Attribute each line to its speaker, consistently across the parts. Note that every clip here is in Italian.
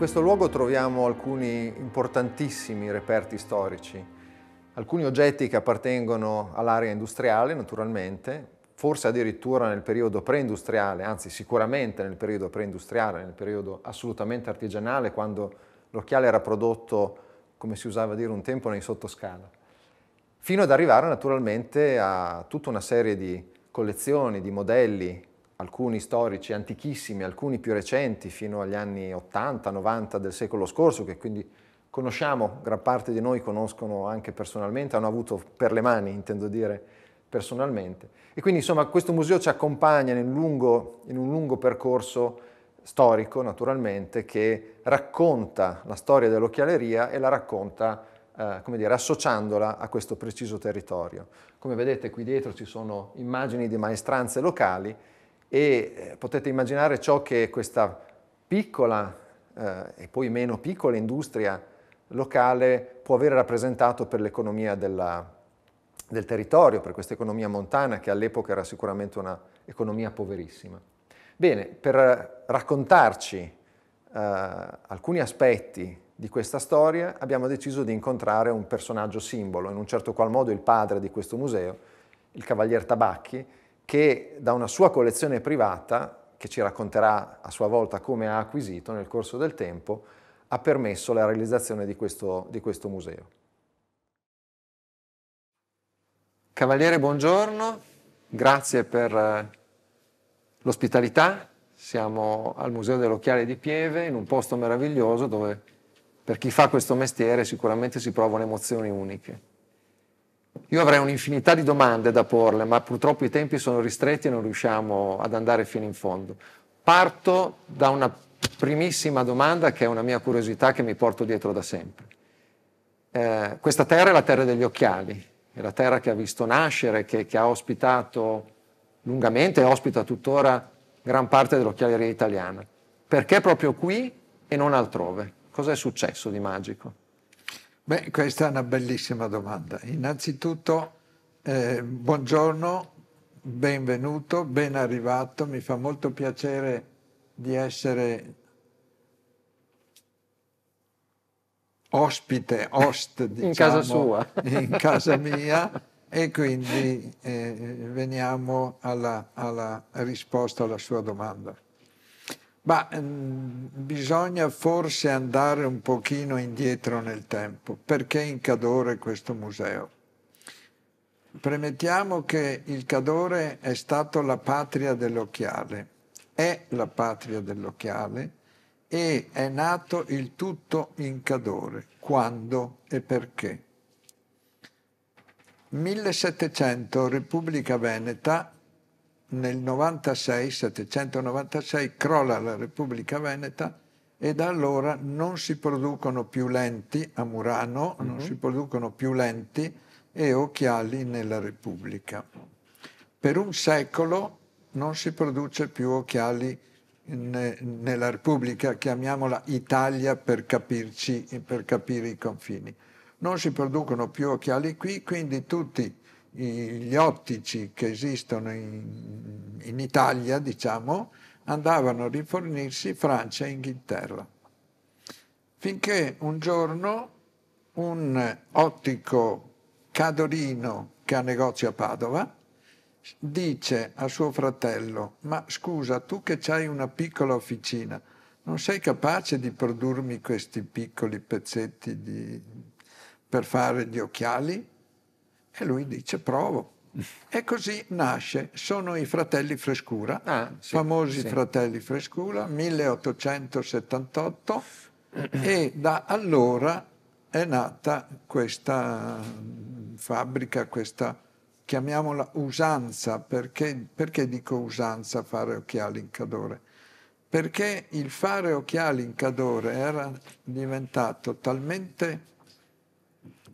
Speaker 1: questo luogo troviamo alcuni importantissimi reperti storici, alcuni oggetti che appartengono all'area industriale naturalmente, forse addirittura nel periodo preindustriale, anzi sicuramente nel periodo preindustriale, nel periodo assolutamente artigianale, quando l'occhiale era prodotto, come si usava a dire un tempo, nei sottoscala, fino ad arrivare naturalmente a tutta una serie di collezioni, di modelli, alcuni storici antichissimi, alcuni più recenti, fino agli anni 80-90 del secolo scorso, che quindi conosciamo, gran parte di noi conoscono anche personalmente, hanno avuto per le mani, intendo dire, personalmente. E quindi insomma questo museo ci accompagna lungo, in un lungo percorso storico, naturalmente, che racconta la storia dell'occhialeria e la racconta Uh, come dire, associandola a questo preciso territorio. Come vedete qui dietro ci sono immagini di maestranze locali e eh, potete immaginare ciò che questa piccola eh, e poi meno piccola industria locale può avere rappresentato per l'economia del territorio, per questa economia montana che all'epoca era sicuramente un'economia poverissima. Bene, per raccontarci eh, alcuni aspetti di questa storia abbiamo deciso di incontrare un personaggio simbolo, in un certo qual modo il padre di questo museo, il cavalier Tabacchi, che da una sua collezione privata, che ci racconterà a sua volta come ha acquisito nel corso del tempo, ha permesso la realizzazione di questo, di questo museo. Cavaliere, buongiorno, grazie per eh, l'ospitalità. Siamo al Museo dell'Occhiale di Pieve, in un posto meraviglioso dove per chi fa questo mestiere sicuramente si provano emozioni uniche. Io avrei un'infinità di domande da porle, ma purtroppo i tempi sono ristretti e non riusciamo ad andare fino in fondo. Parto da una primissima domanda che è una mia curiosità che mi porto dietro da sempre. Eh, questa terra è la terra degli occhiali, è la terra che ha visto nascere, che, che ha ospitato lungamente e ospita tuttora gran parte dell'occhialeria italiana. Perché proprio qui e non altrove? Cosa è successo di magico?
Speaker 2: Beh, questa è una bellissima domanda. Innanzitutto, eh, buongiorno, benvenuto, ben arrivato. Mi fa molto piacere di essere ospite, host, diciamo, in casa sua, in casa mia. e quindi eh, veniamo alla, alla risposta alla sua domanda. Ma mh, ehm, bisogna forse andare un pochino indietro nel tempo. Perché in Cadore questo museo? Premettiamo che il Cadore è stato la patria dell'occhiale, è la patria dell'occhiale e è nato il tutto in Cadore. Quando e perché? 1700 Repubblica Veneta nel 96, 796 crolla la Repubblica Veneta e da allora non si producono più lenti a Murano, mm -hmm. non mhm. si producono più lenti e occhiali nella Repubblica. Per un secolo non si produce più occhiali ne, nella Repubblica, chiamiamola Italia per, capirci, per capire i confini. Non si producono più occhiali qui, quindi tutti gli ottici che esistono in, in Italia, diciamo, andavano a rifornirsi Francia e Inghilterra. Finché un giorno un ottico cadorino che ha negozio a Padova dice a suo fratello, ma scusa, tu che hai una piccola officina, non sei capace di produrmi questi piccoli pezzetti di... per fare gli occhiali? E lui dice provo. E così nasce, sono i fratelli Frescura, ah, sì, famosi sì. fratelli Frescura, 1878 e da allora è nata questa fabbrica, questa chiamiamola usanza, perché, perché dico usanza fare occhiali in cadore? Perché il fare occhiali in cadore era diventato talmente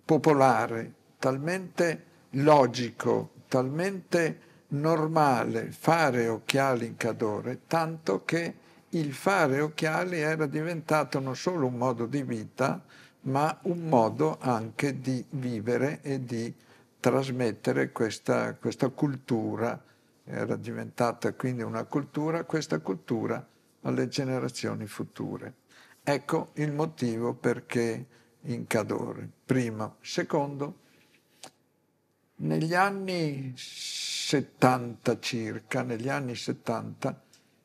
Speaker 2: popolare, talmente logico, talmente normale fare occhiali in cadore, tanto che il fare occhiali era diventato non solo un modo di vita, ma un modo anche di vivere e di trasmettere questa, questa cultura. Era diventata quindi una cultura, questa cultura alle generazioni future. Ecco il motivo perché in cadore. Primo. Secondo, negli anni 70 circa, negli anni 70,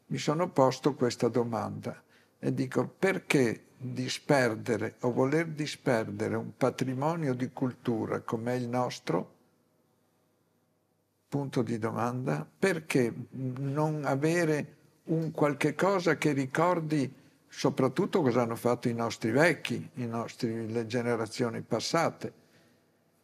Speaker 2: mi sono posto questa domanda e dico perché disperdere o voler disperdere un patrimonio di cultura come il nostro? Punto di domanda. Perché non avere un qualche cosa che ricordi soprattutto cosa hanno fatto i nostri vecchi, i nostri, le generazioni passate?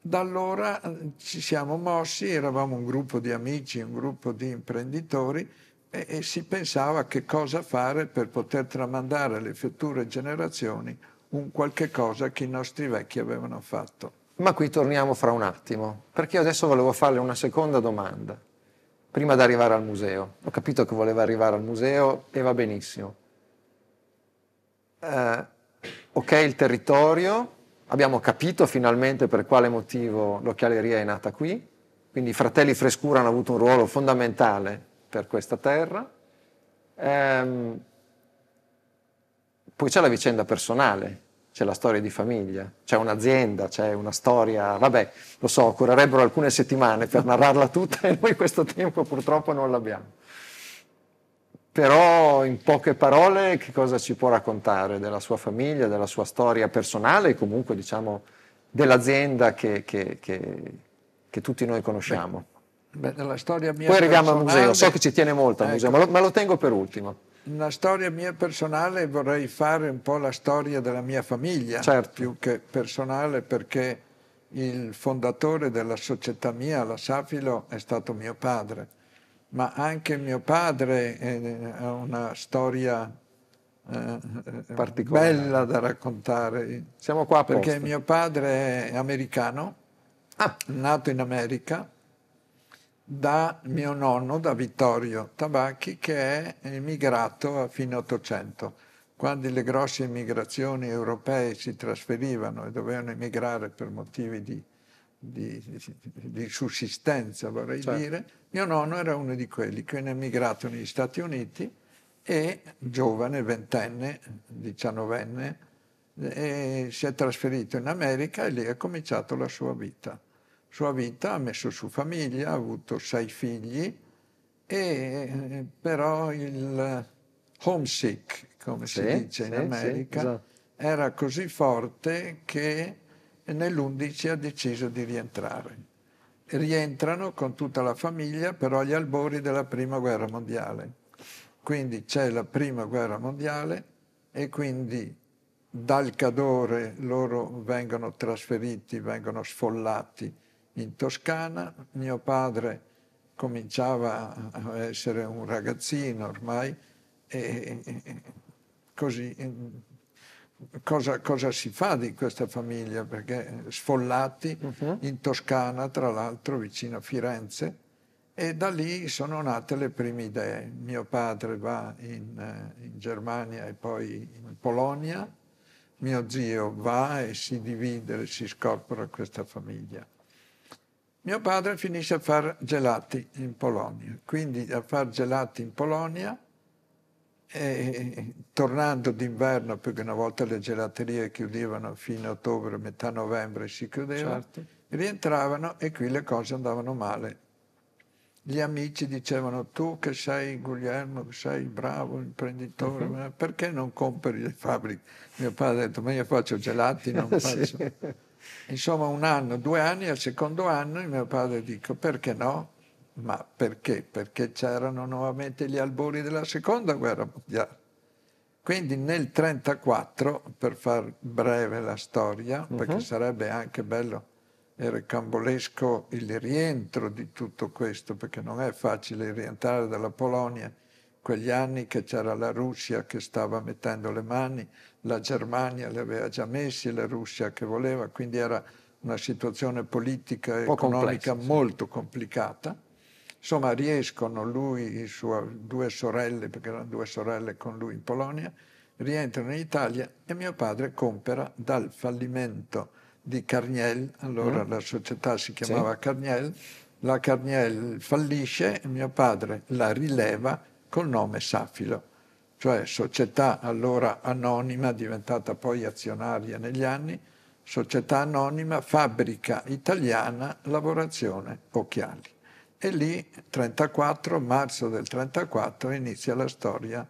Speaker 2: Da allora eh, ci siamo mossi, eravamo un gruppo di amici, un gruppo di imprenditori e, e si pensava che cosa fare per poter tramandare alle future generazioni un qualche cosa che i nostri vecchi avevano fatto. Ma qui torniamo
Speaker 1: fra un attimo, perché io adesso volevo farle una seconda domanda, prima di arrivare al museo. Ho capito che voleva arrivare al museo e va benissimo. Eh, ok il territorio, Abbiamo capito finalmente per quale motivo l'occhialeria è nata qui, quindi i fratelli Frescura hanno avuto un ruolo fondamentale per questa terra. Ehm, poi c'è la vicenda personale, c'è la storia di famiglia, c'è un'azienda, c'è una storia, vabbè, lo so, occorrerebbero alcune settimane per narrarla tutta e noi questo tempo purtroppo non l'abbiamo però in poche parole che cosa ci può raccontare della sua famiglia, della sua storia personale e comunque diciamo dell'azienda che, che, che, che tutti noi conosciamo?
Speaker 2: Beh, beh, storia mia Poi arriviamo al museo, so che ci
Speaker 1: tiene molto al ecco. museo, ma lo, ma lo tengo per ultimo
Speaker 2: una storia mia personale vorrei fare un po' la storia della mia famiglia, certo. più che personale, perché il fondatore della società mia, la Safilo, è stato mio padre ma anche mio padre eh, ha una storia eh, bella da raccontare. Siamo qua perché mio padre è americano, ah. nato in America, da mio nonno, da Vittorio Tabacchi, che è emigrato a fine 800. Quando le grosse immigrazioni europee si trasferivano e dovevano emigrare per motivi di, di, di sussistenza, vorrei certo. dire, mio nonno era uno di quelli che era emigrato negli Stati Uniti e giovane, ventenne, diciannovenne, si è trasferito in America e lì ha cominciato la sua vita. Sua vita ha messo su famiglia, ha avuto sei figli, e eh, però il homesick, come sì, si dice sì, in America, sì, esatto. era così forte che nell'11 ha deciso di rientrare rientrano con tutta la famiglia però agli albori della prima guerra mondiale. Quindi c'è la prima guerra mondiale e quindi dal Cadore loro vengono trasferiti, vengono sfollati in Toscana. Mio padre cominciava a essere un ragazzino ormai e così cosa, cosa, si fa di questa famiglia, perché sfollati uh-huh. in Toscana, tra l'altro vicino a Firenze, e da lì sono nate le prime idee. Mio padre va in, eh, in Germania e poi in Polonia, mio zio va e si divide, si scorpora questa famiglia. Mio padre finisce a fare gelati in Polonia, quindi a fare gelati in Polonia e, eh, tornando d'inverno, perché una volta le gelaterie chiudevano fine ottobre, metà novembre si chiudevano, certo. rientravano e qui le cose andavano male. Gli amici dicevano tu che sei Guglielmo, sei bravo imprenditore, uh-huh. perché non compri le fabbriche? Mio padre ha detto ma io faccio gelati, non faccio... sì. Insomma un anno, due anni, al secondo anno mio padre dico perché no? Ma perché? Perché c'erano nuovamente gli albori della seconda guerra mondiale. Quindi nel 1934, per far breve la storia, uh-huh. perché sarebbe anche bello e ricambolesco il rientro di tutto questo, perché non è facile rientrare dalla Polonia quegli anni che c'era la Russia che stava mettendo le mani, la Germania le aveva già messi, la Russia che voleva, quindi era una situazione politica e economica complesso, molto complicata. Insomma, riescono lui e sue due sorelle, perché erano due sorelle con lui in Polonia, rientrano in Italia e mio padre compra dal fallimento di Carniel, allora mm. la società si chiamava sì. Carniel, la Carniel fallisce e mio padre la rileva col nome Safilo, cioè società allora anonima, diventata poi azionaria negli anni, società anonima, fabbrica italiana, lavorazione occhiali. E lì, 34, marzo del 34, inizia la storia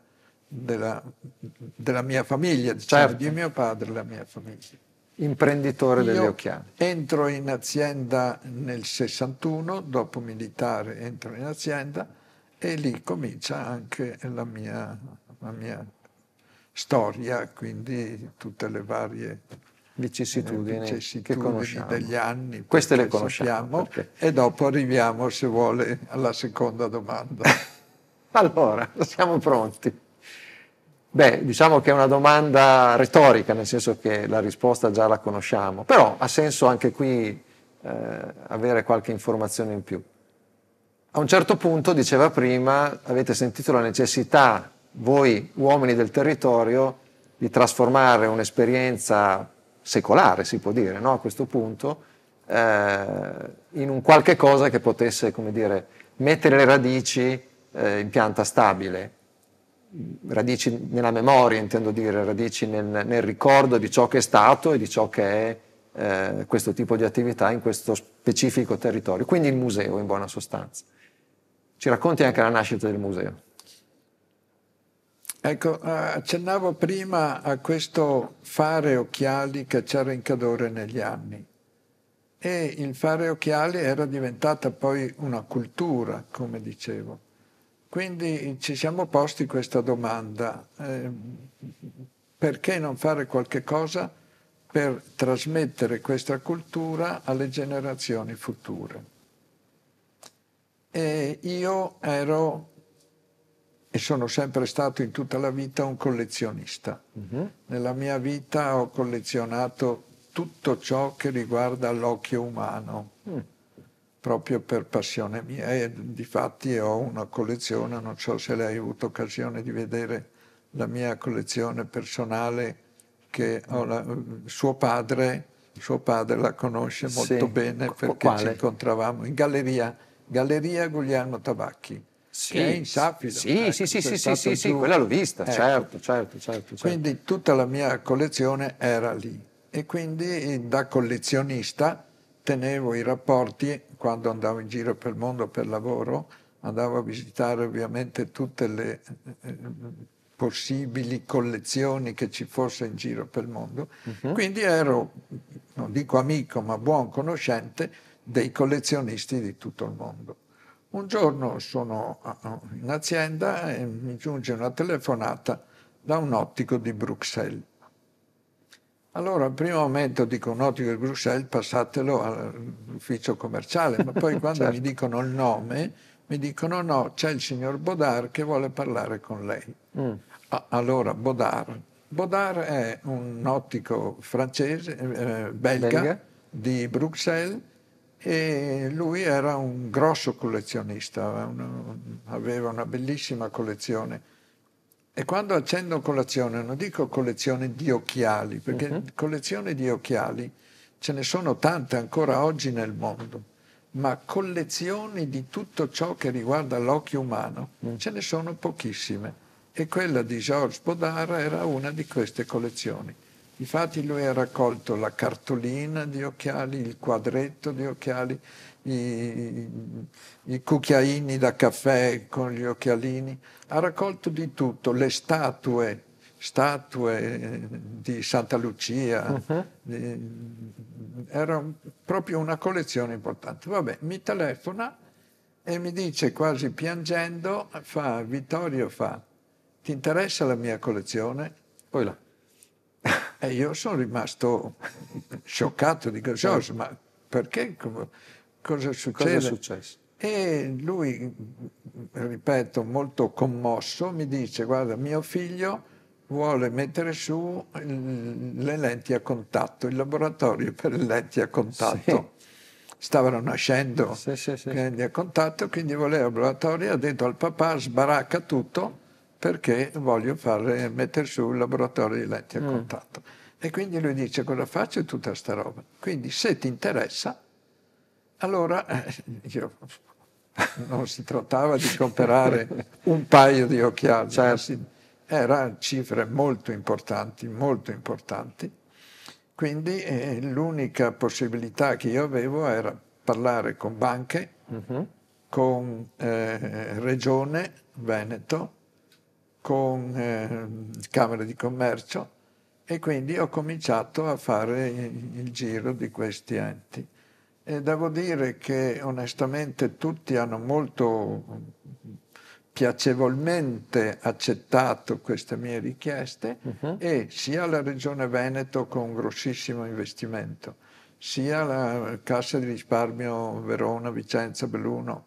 Speaker 2: della, della mia famiglia, diciamo, certo. di mio padre e la mia famiglia. Imprenditore Io delle Occhiane. Entro in azienda nel 61, dopo militare entro in azienda e lì comincia anche la mia, la mia storia, quindi tutte le varie vicissitudini, eh, vicissitudini che conosciamo. degli anni. Queste le conosciamo. Perché... E dopo arriviamo, se vuole, alla seconda domanda. allora, siamo pronti. Beh,
Speaker 1: diciamo che è una domanda retorica, nel senso che la risposta già la conosciamo, però ha senso anche qui eh, avere qualche informazione in più. A un certo punto, diceva prima, avete sentito la necessità, voi uomini del territorio, di trasformare un'esperienza secolare, si può dire, no? a questo punto, eh, in un qualche cosa che potesse, come dire, mettere le radici eh, in pianta stabile, radici nella memoria, intendo dire, radici nel, nel, ricordo di ciò che è stato e di ciò che è eh, questo tipo di attività in questo specifico territorio, quindi il museo in buona sostanza. Ci racconti anche la nascita del
Speaker 2: museo. Ecco, eh, accennavo prima a questo fare occhiali che c'era in Cadore negli anni e il fare occhiali era diventata poi una cultura, come dicevo. Quindi ci siamo posti questa domanda, eh, perché non fare qualche cosa per trasmettere questa cultura alle generazioni future? E io ero e sono sempre stato in tutta la vita un collezionista. Uh-huh. Nella mia vita ho collezionato tutto ciò che riguarda l'occhio umano, uh proprio per passione mia. E difatti ho una collezione, non so se lei ha avuto occasione di vedere la mia collezione personale, che la, suo padre suo padre la conosce molto sì. bene perché Quale? ci incontravamo in galleria, galleria Guglielmo Tabacchi. Sì, sappido, sì, ecco, sì, sì, sì, sì, sì, quella l'ho vista, ecco. certo,
Speaker 1: certo, certo, certo.
Speaker 2: Quindi tutta la mia collezione era lì e quindi eh, da collezionista tenevo i rapporti quando andavo in giro per il mondo per lavoro, andavo a visitare ovviamente tutte le eh, eh, possibili collezioni che ci fosse in giro per il mondo. Uh-huh. Quindi ero, non dico amico, ma buon conoscente dei collezionisti di tutto il mondo. Un giorno sono ah, ah, in azienda e mi giunge una telefonata da un ottico di Bruxelles. Allora, al primo momento dico un ottico di Bruxelles, passatelo all'ufficio commerciale, ma poi quando certo. mi dicono il nome, mi dicono no, c'è il signor Bodar che vuole parlare con lei. Mm. Ah, allora, Bodar. Bodar è un ottico francese, eh, belga, belga, di Bruxelles e lui era un grosso collezionista, aveva una bellissima collezione. E quando accendo colazione, non dico collezione di occhiali, perché uh mhm. -huh. collezione di occhiali ce ne sono tante ancora oggi nel mondo, ma collezioni di tutto ciò che riguarda l'occhio umano uh mm. -huh. ce ne sono pochissime. E quella di Georges Baudard era una di queste collezioni. Infatti lui ha raccolto la cartolina di occhiali, il quadretto di occhiali, i, i cucchiaini da caffè con gli occhialini, ha raccolto di tutto, le statue, statue eh, di Santa Lucia, uh-huh. di, era proprio una collezione importante. Vabbè, mi telefona e mi dice quasi piangendo, fa, Vittorio fa, ti interessa la mia collezione? Poi là. E io sono rimasto scioccato, dico, George, certo. ma perché? Come, cosa succede? Cosa è successo? E lui, ripeto, molto commosso, mi dice, guarda, mio figlio vuole mettere su le lenti a contatto, il laboratorio per le lenti a contatto. Sì. Stavano nascendo sì, sì, le lenti a contatto, quindi voleva il laboratorio, ha detto al papà sbaracca tutto perché voglio fare, eh, mettere su un laboratorio di lenti a mm. contatto. E quindi lui dice cosa faccio tutta sta roba. Quindi se ti interessa, allora eh, io, non si trattava di comprare un paio di occhiali, certo. erano cifre molto importanti, molto importanti. Quindi eh, l'unica possibilità che io avevo era parlare con banche, mm-hmm. con eh, Regione Veneto, con eh, Camera di Commercio e quindi ho cominciato a fare il giro di questi enti. E devo dire che onestamente tutti hanno molto piacevolmente accettato queste mie richieste uh-huh. e sia la Regione Veneto con un grossissimo investimento, sia la Cassa di risparmio Verona, Vicenza, Belluno,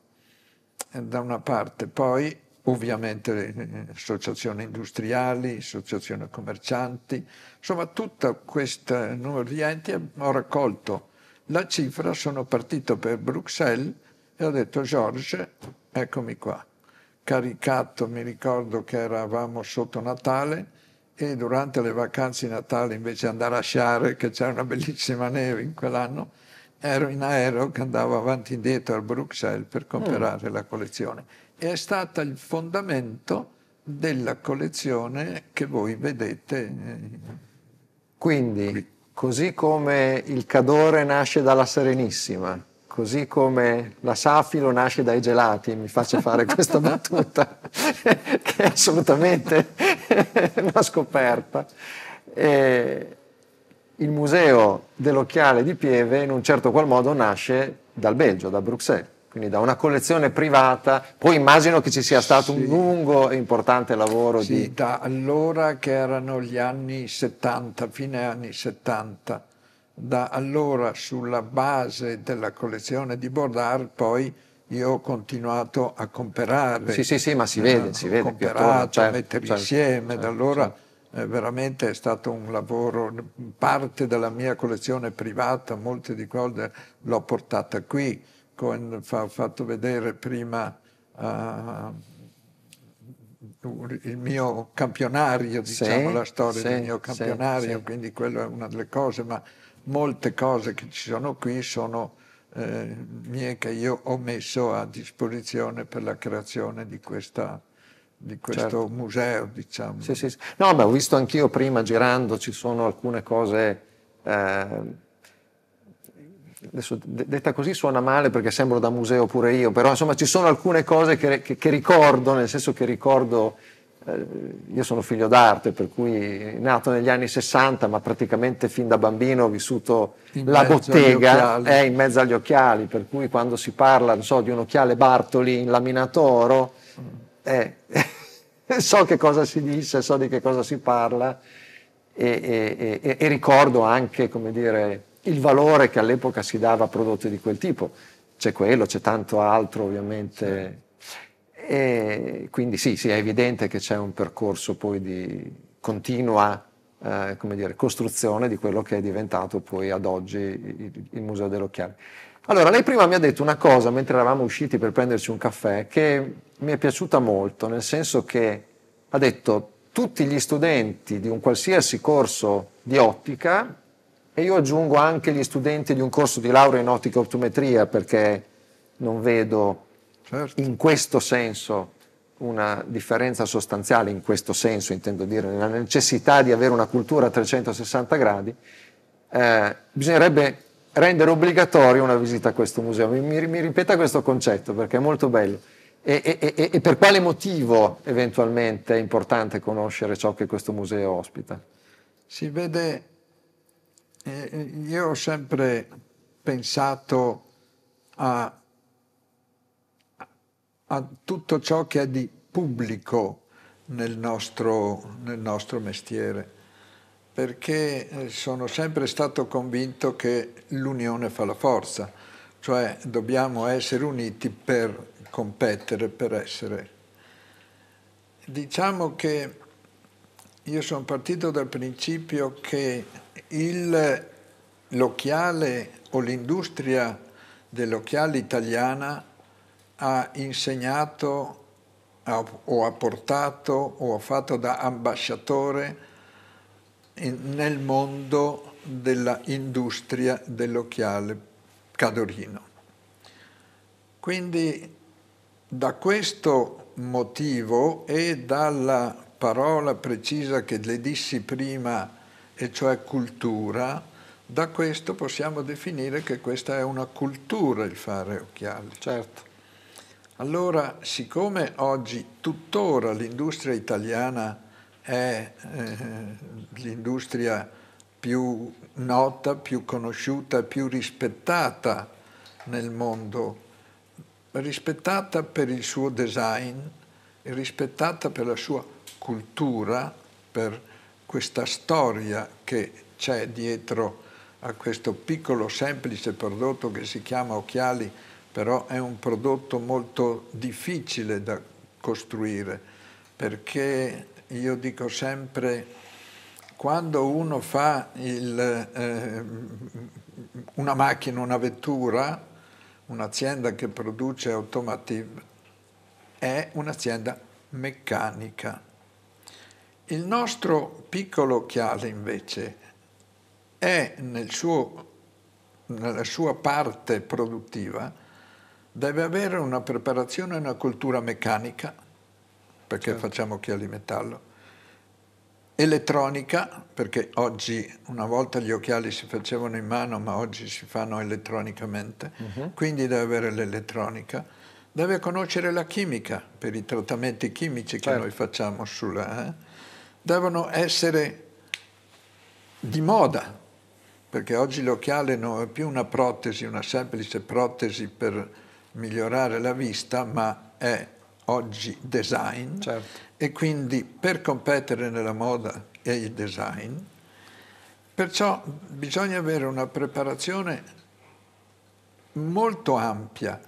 Speaker 2: eh, da una parte. Poi ovviamente le associazioni industriali, associazioni commercianti, insomma tutto questo numero di enti ho raccolto la cifra, sono partito per Bruxelles e ho detto George, eccomi qua. Caricato, mi ricordo che eravamo sotto Natale e durante le vacanze di Natale invece di andare a sciare, che c'era una bellissima neve in quell'anno, ero in aereo che andavo avanti e indietro a Bruxelles per mm. comprare mm. la collezione è stata il fondamento della collezione che voi vedete. Eh,
Speaker 1: Quindi, così come il Cadore nasce dalla Serenissima, così come la Safilo nasce dai gelati, mi faccio fare questa battuta, che è assolutamente una scoperta. E il museo dell'occhiale di Pieve in un certo qual modo nasce dal Belgio, da Bruxelles quindi da una collezione privata, poi immagino che ci sia stato sì. un lungo e importante lavoro. Sì, di...
Speaker 2: da allora che erano gli anni 70, fine anni 70, da allora sulla base della collezione di Bordard poi io ho continuato a comperare. Sì, sì, sì, ma si eh, vede, si vede. Ho comperato, certo, a mettere certo, insieme, certo, da allora certo. eh, veramente è stato un lavoro, parte della mia collezione privata, molte di cose l'ho portata qui con, fa, fatto vedere prima uh, il mio campionario, diciamo sì, la storia sì, del mio campionario, sì, quindi quella è una delle cose, ma molte cose che ci sono qui sono eh, mie che io ho messo a disposizione per la creazione di questa di questo certo. museo, diciamo. Sì, sì, sì. No, ma ho visto anch'io prima girando, ci sono
Speaker 1: alcune cose eh, adesso detta così suona male perché sembro da museo pure io, però insomma ci sono alcune cose che, che, che ricordo, nel senso che ricordo, eh, io sono figlio d'arte, per cui nato negli anni 60, ma praticamente fin da bambino ho vissuto in la bottega è eh, in mezzo agli occhiali, per cui quando si parla so, di un occhiale Bartoli in laminato oro, mm. eh, so che cosa si dice, so di che cosa si parla e, e, e, e ricordo anche, come dire, il valore che all'epoca si dava a prodotti di quel tipo. C'è quello, c'è tanto altro ovviamente. E quindi sì, sì, è evidente che c'è un percorso poi di continua eh, dire, costruzione di quello che è diventato poi ad oggi il, il Museo dell'Occhiale. Allora, lei prima mi ha detto una cosa mentre eravamo usciti per prenderci un caffè che mi è piaciuta molto, nel senso che ha detto tutti gli studenti di un qualsiasi corso di ottica e io aggiungo anche gli studenti di un corso di laurea in ottica e optometria perché non vedo certo. in questo senso una differenza sostanziale, in questo senso intendo dire, nella necessità di avere una cultura a 360 gradi, eh, bisognerebbe rendere obbligatoria una visita a questo museo. Mi, mi, ripeta questo concetto perché è molto bello. E, e, e, e per quale motivo eventualmente è importante conoscere ciò che questo museo ospita?
Speaker 2: Si vede eh, eh, io ho sempre pensato a, a, tutto ciò che è di pubblico nel nostro, nel nostro mestiere, perché eh, sono sempre stato convinto che l'unione fa la forza, cioè dobbiamo essere uniti per competere, per essere. Diciamo che io sono partito dal principio che l'occhiale o l'industria dell'occhiale italiana ha insegnato ha, o ha portato o ha fatto da ambasciatore in, nel mondo dell'industria dell'occhiale cadorino. Quindi da questo motivo e dalla parola precisa che le dissi prima e cioè cultura, da questo possiamo definire che questa è una cultura il fare occhiali. Certo. Allora, siccome oggi tuttora l'industria italiana è eh, l'industria più nota, più conosciuta, più rispettata nel mondo, rispettata per il suo design, rispettata per la sua cultura, per questa storia che c'è dietro a questo piccolo semplice prodotto che si chiama occhiali, però è un prodotto molto difficile da costruire perché io dico sempre quando uno fa il, eh, una macchina, una vettura, un'azienda che produce automotive è un'azienda meccanica il nostro piccolo occhiale invece è nel suo, nella sua parte produttiva, deve avere una preparazione e una cultura meccanica, perché certo. facciamo occhiali metallo, elettronica, perché oggi una volta gli occhiali si facevano in mano, ma oggi si fanno elettronicamente, uh mhm. -huh. quindi deve avere l'elettronica, deve conoscere la chimica per i trattamenti chimici certo. che noi facciamo sulla... Eh? devono essere di moda, perché oggi l'occhiale non è più una protesi, una semplice protesi per migliorare la vista, ma è oggi design certo. e quindi per competere nella moda e il design, perciò bisogna avere una preparazione molto ampia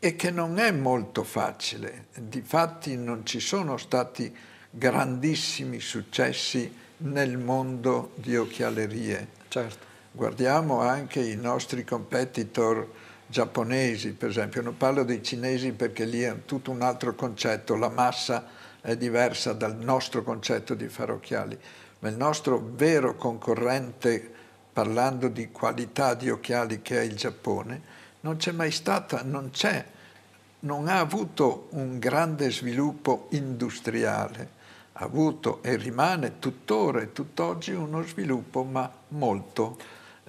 Speaker 2: e che non è molto facile. Difatti non ci sono stati grandissimi successi nel mondo di occhialerie. Certo. Guardiamo anche i nostri competitor giapponesi, per esempio, non parlo dei cinesi perché lì è tutto un altro concetto, la massa è diversa dal nostro concetto di fare occhiali, ma il nostro vero concorrente, parlando di qualità di occhiali che è il Giappone, non c'è mai stata, non c'è, non ha avuto un grande sviluppo industriale avuto e rimane tuttora e tutt'oggi uno sviluppo ma molto...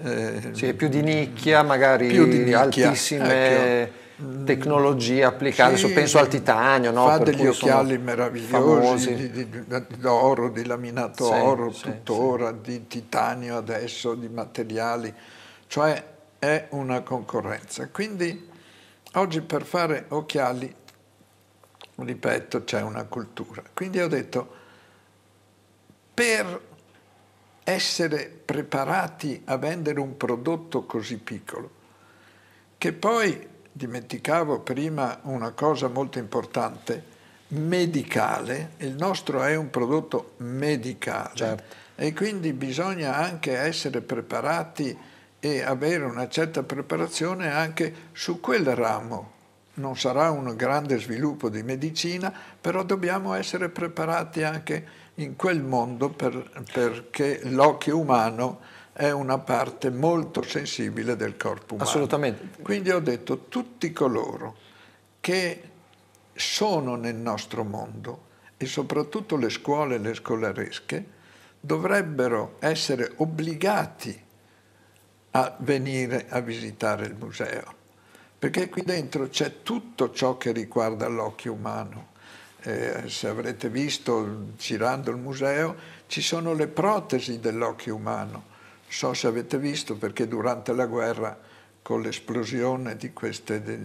Speaker 2: Eh, cioè più di nicchia, magari più di nicchia, altissime
Speaker 1: ecco. Mm. tecnologie applicate, sì, penso al titanio, no? fa per degli occhiali meravigliosi di,
Speaker 2: di, di, oro, di laminato sì, oro sì, tuttora, di titanio adesso, di materiali, cioè è una concorrenza. Quindi oggi per fare occhiali, ripeto, c'è una cultura. Quindi ho detto per essere preparati a vendere un prodotto così piccolo. Che poi, dimenticavo prima una cosa molto importante, medicale, il nostro è un prodotto medicale certo. e quindi bisogna anche essere preparati e avere una certa preparazione anche su quel ramo. Non sarà un grande sviluppo di medicina, però dobbiamo essere preparati anche in quel mondo per, perché l'occhio umano è una parte molto sensibile del corpo umano. Assolutamente. Quindi ho detto tutti coloro che sono nel nostro mondo e soprattutto le scuole e le scolaresche dovrebbero essere obbligati a venire a visitare il museo, perché qui dentro c'è tutto ciò che riguarda l'occhio umano eh, se avrete visto girando il museo, ci sono le protesi dell'occhio umano. So se avete visto perché durante la guerra con l'esplosione, queste, de,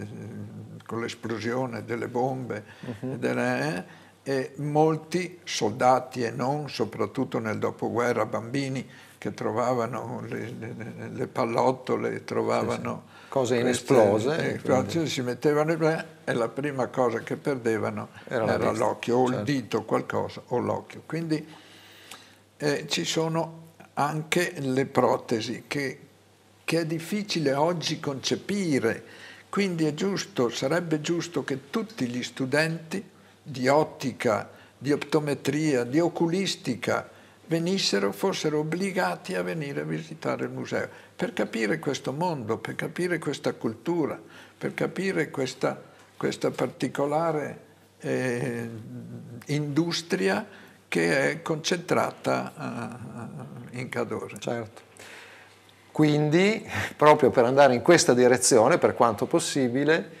Speaker 2: con l'esplosione delle bombe uh-huh. delle, eh, molti soldati e non, soprattutto nel dopoguerra, bambini che trovavano le, le, le pallottole, trovavano... Sì, sì cose inesplose. Eh, Queste, si mettevano in e la prima cosa che perdevano era, era l'occhio, o certo. il dito, qualcosa, o l'occhio. Quindi eh, ci sono anche le protesi che, che è difficile oggi concepire. Quindi è giusto, sarebbe giusto che tutti gli studenti di ottica, di optometria, di oculistica venissero, fossero obbligati a venire a visitare il museo per capire questo mondo, per capire questa cultura, per capire questa, questa particolare eh, industria che è concentrata eh, in Cadore. Certo.
Speaker 1: Quindi, proprio per andare in questa direzione, per quanto possibile,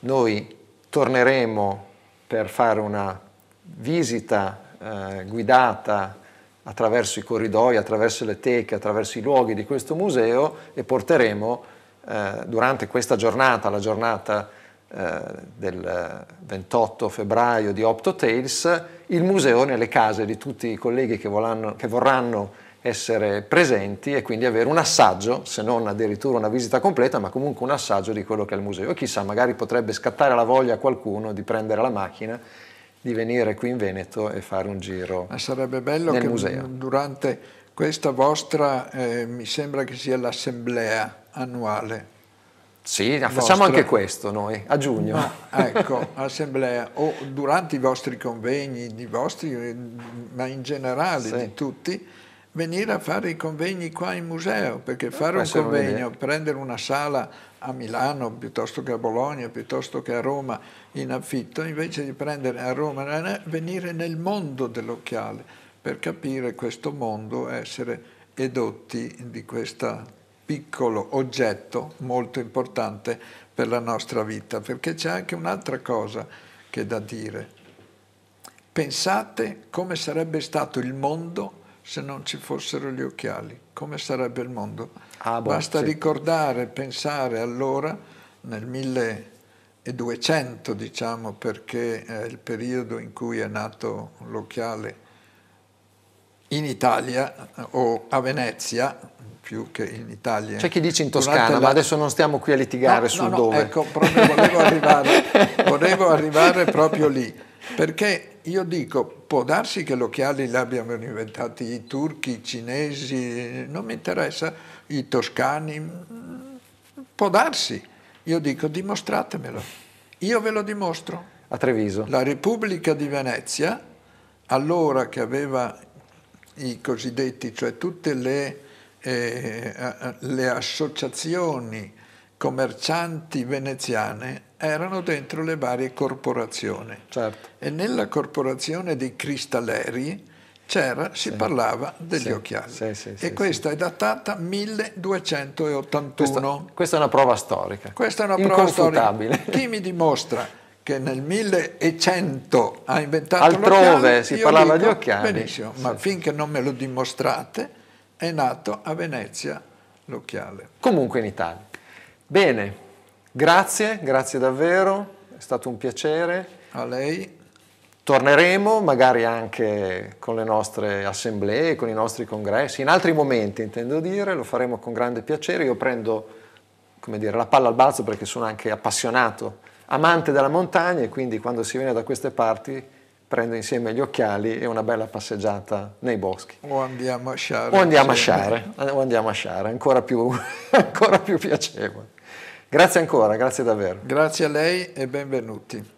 Speaker 1: noi torneremo per fare una visita eh, guidata attraverso i corridoi, attraverso le teche, attraverso i luoghi di questo museo e porteremo eh, durante questa giornata, la giornata eh, del 28 eh, febbraio di Opto Tales, il museo nelle case di tutti i colleghi che, volanno, che vorranno essere presenti e quindi avere un assaggio, se non addirittura una visita completa, ma comunque un assaggio di quello che è il museo. E chissà, magari potrebbe scattare la voglia a qualcuno di prendere la macchina di venire qui in Veneto e fare un giro. Ma
Speaker 2: sarebbe bello che museo. durante questa vostra, eh, mi sembra che sia l'assemblea annuale.
Speaker 1: Sì, vostra. facciamo anche questo noi, a giugno. No,
Speaker 2: ah, ecco, assemblea, o durante i vostri convegni, di vostri, ma in generale sì. di tutti, venire a fare i convegni qua in museo, perché eh, fare un convegno, prendere una sala a Milano piuttosto che a Bologna, piuttosto che a Roma in affitto, invece di prendere a Roma, eh, eh, venire nel mondo dell'occhiale per capire questo mondo, essere edotti di questo piccolo oggetto molto importante per la nostra vita, perché c'è anche un'altra cosa che è da dire. Pensate come sarebbe stato il mondo se non ci fossero gli occhiali? Come sarebbe il mondo?
Speaker 1: Ah, boh, Basta sì.
Speaker 2: ricordare, pensare allora, nel 1200 diciamo, perché è eh, il periodo in cui è nato l'occhiale in Italia eh, o a Venezia, più che in Italia. C'è chi dice in Toscana, la... ma adesso
Speaker 1: non stiamo qui a litigare no, sul no, no, dove. Ecco, proprio
Speaker 2: volevo arrivare, volevo arrivare proprio lì, perché io dico, può darsi che l'occhiali l'abbiano li inventati i turchi, i cinesi, non mi interessa, i toscani, mm, può darsi. Io dico, dimostratemelo. Io ve lo dimostro. A Treviso. La Repubblica di Venezia, allora che aveva i cosiddetti, cioè tutte le, eh, eh le associazioni commercianti veneziane erano dentro le varie corporazioni. Certo. E nella corporazione di Cristalleri c'era, si sì. parlava degli sì. occhiali. Sì, e questa è datata 1281. Questa, questa, è una prova storica. Questa è una prova storica. Chi mi dimostra che nel 1100 ha inventato Altrove si parlava dico, di occhiali. Benissimo, ma finché non me lo dimostrate è nato a Venezia l'occhiale.
Speaker 1: Comunque in Italia. Bene, grazie, grazie davvero, è stato un piacere. A lei. Torneremo magari anche con le nostre assemblee, con i nostri congressi, in altri momenti intendo dire, lo faremo con grande piacere. Io prendo come dire, la palla al balzo perché sono anche appassionato, amante della montagna e quindi quando si viene da queste parti prendo insieme gli occhiali e una bella passeggiata nei boschi.
Speaker 2: O andiamo a sciare. O andiamo a sciare,
Speaker 1: eh, o andiamo a sciare, ancora più, ancora più piacevole. Grazie ancora,
Speaker 2: grazie davvero. Grazie a lei e benvenuti.